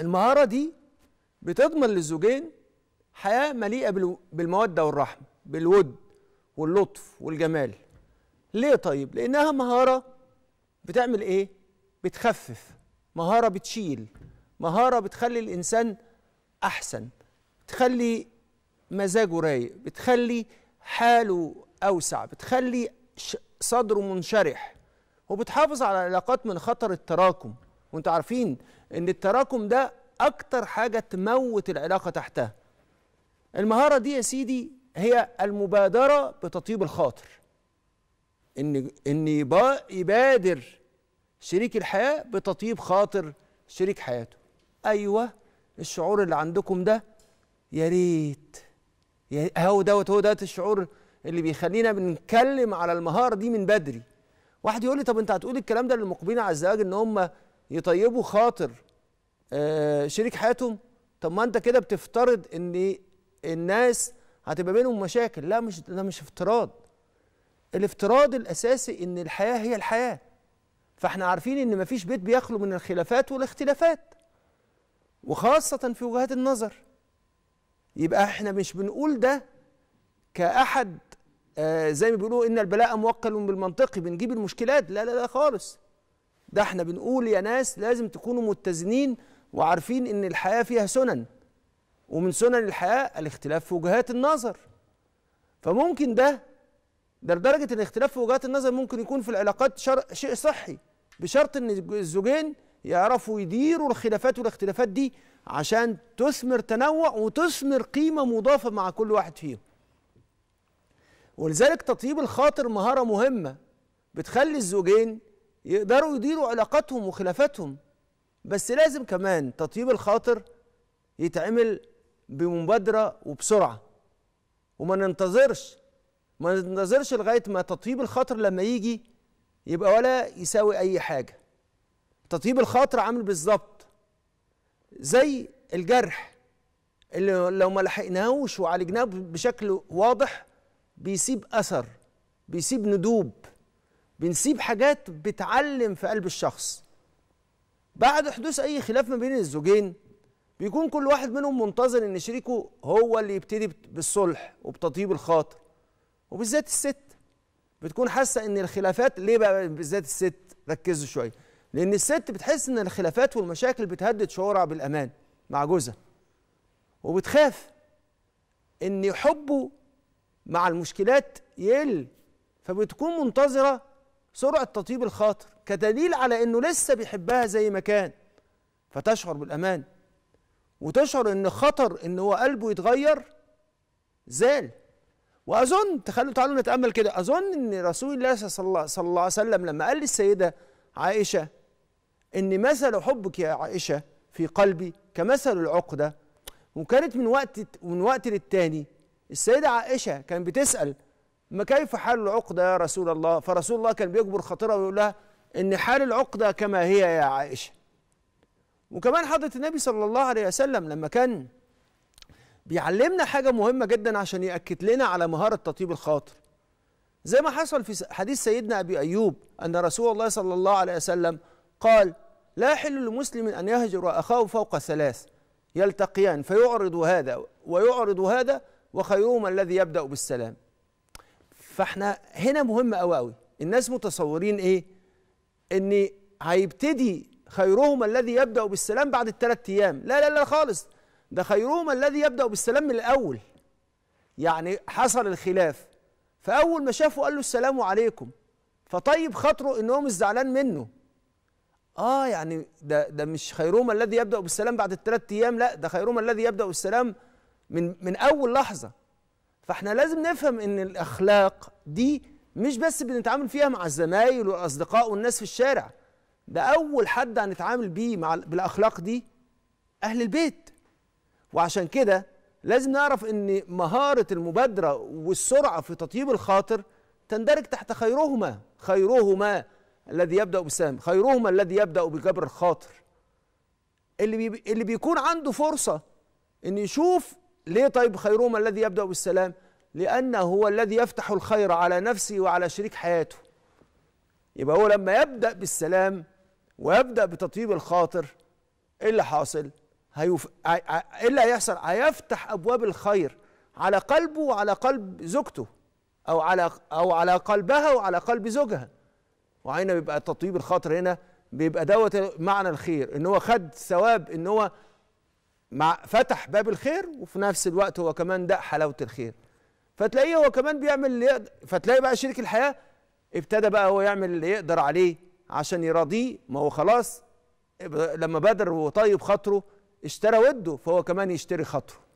المهارة دي بتضمن للزوجين حياة مليئة بالمودة والرحمة بالود واللطف والجمال ليه طيب؟ لأنها مهارة بتعمل إيه؟ بتخفف مهارة بتشيل مهارة بتخلي الإنسان أحسن بتخلي مزاجه رايق بتخلي حاله أوسع بتخلي صدره منشرح وبتحافظ على العلاقات من خطر التراكم وانتوا عارفين ان التراكم ده اكتر حاجه تموت العلاقه تحتها المهاره دي يا سيدي هي المبادره بتطيب الخاطر ان ان يبادر شريك الحياه بتطيب خاطر شريك حياته ايوه الشعور اللي عندكم ده يا ريت هو دوت هو دوت الشعور اللي بيخلينا بنتكلم على المهاره دي من بدري واحد يقول لي طب انت هتقول الكلام ده للمقبلين على الزواج ان هم يطيبوا خاطر آه، شريك حياتهم طب ما انت كده بتفترض ان الناس هتبقى بينهم مشاكل لا مش ده مش افتراض الافتراض الاساسي ان الحياه هي الحياه فاحنا عارفين ان مفيش بيت بيخلو من الخلافات والاختلافات وخاصه في وجهات النظر يبقى احنا مش بنقول ده كاحد آه، زي ما بيقولوا ان البلاء موكل بالمنطقي بنجيب المشكلات لا لا لا خالص ده احنا بنقول يا ناس لازم تكونوا متزنين وعارفين ان الحياه فيها سنن ومن سنن الحياه الاختلاف في وجهات النظر فممكن ده ده لدرجه ان الاختلاف في وجهات النظر ممكن يكون في العلاقات شر... شيء صحي بشرط ان الزوجين يعرفوا يديروا الخلافات والاختلافات دي عشان تثمر تنوع وتثمر قيمه مضافه مع كل واحد فيهم ولذلك تطيب الخاطر مهاره مهمه بتخلي الزوجين يقدروا يديروا علاقاتهم وخلافاتهم بس لازم كمان تطيب الخاطر يتعمل بمبادرة وبسرعة وما ننتظرش ما ننتظرش لغاية ما تطيب الخاطر لما يجي يبقى ولا يساوي أي حاجة تطيب الخاطر عامل بالظبط زي الجرح اللي لو ما لحقناهوش وعالجناه بشكل واضح بيسيب أثر بيسيب ندوب بنسيب حاجات بتعلم في قلب الشخص بعد حدوث اي خلاف ما بين الزوجين بيكون كل واحد منهم منتظر ان شريكه هو اللي يبتدي بالصلح وبتطيب الخاطر وبالذات الست بتكون حاسه ان الخلافات ليه بقى بالذات الست ركزوا شويه لان الست بتحس ان الخلافات والمشاكل بتهدد شعورها بالامان مع جوزها وبتخاف ان حبه مع المشكلات يقل فبتكون منتظره سرعة تطيب الخاطر كدليل على أنه لسه بيحبها زي ما كان فتشعر بالأمان وتشعر أن خطر أن هو قلبه يتغير زال وأظن تخلوا تعالوا نتأمل كده أظن أن رسول الله صلى الله, صلى الله عليه وسلم لما قال للسيدة عائشة أن مثل حبك يا عائشة في قلبي كمثل العقدة وكانت من وقت من وقت للتاني السيدة عائشة كان بتسأل ما كيف حال العقدة يا رسول الله فرسول الله كان بيكبر خاطرها ويقول لها إن حال العقدة كما هي يا عائشة وكمان حضرة النبي صلى الله عليه وسلم لما كان بيعلمنا حاجة مهمة جدا عشان يأكد لنا على مهارة تطيب الخاطر زي ما حصل في حديث سيدنا أبي أيوب أن رسول الله صلى الله عليه وسلم قال لا يحل لمسلم أن يهجر أخاه فوق ثلاث يلتقيان فيعرض هذا ويعرض هذا وخيرهما الذي يبدأ بالسلام فاحنا هنا مهم قوي قوي الناس متصورين ايه ان هيبتدي خيرهم الذي يبدا بالسلام بعد الثلاث ايام لا لا لا خالص ده خيرهم الذي يبدا بالسلام من الاول يعني حصل الخلاف فاول ما شافه قال له السلام عليكم فطيب خاطره ان هو مش زعلان منه اه يعني ده ده مش خيرهم الذي يبدا بالسلام بعد الثلاث ايام لا ده خيرهم الذي يبدا بالسلام من من اول لحظه فاحنا لازم نفهم ان الاخلاق دي مش بس بنتعامل فيها مع الزمايل والاصدقاء والناس في الشارع ده اول حد هنتعامل بيه مع بالاخلاق دي اهل البيت وعشان كده لازم نعرف ان مهاره المبادره والسرعه في تطيب الخاطر تندرج تحت خيرهما خيرهما الذي يبدا بالسهم خيرهما الذي يبدا بجبر الخاطر اللي بي... اللي بيكون عنده فرصه ان يشوف ليه طيب خيرهما الذي يبدأ بالسلام لأنه هو الذي يفتح الخير على نفسه وعلى شريك حياته يبقى هو لما يبدأ بالسلام ويبدأ بتطيب الخاطر ايه اللي حاصل هيف... ايه اللي هيحصل هيفتح أبواب الخير على قلبه وعلى قلب زوجته أو على أو على قلبها وعلى قلب زوجها وعينه بيبقى تطيب الخاطر هنا بيبقى دوت معنى الخير ان هو خد ثواب ان هو مع فتح باب الخير وفي نفس الوقت هو كمان ده حلاوه الخير فتلاقيه هو كمان بيعمل اللي يقدر فتلاقي بقى شريك الحياه ابتدى بقى هو يعمل اللي يقدر عليه عشان يراضيه ما هو خلاص لما بدر وطيب خاطره اشترى وده فهو كمان يشتري خاطره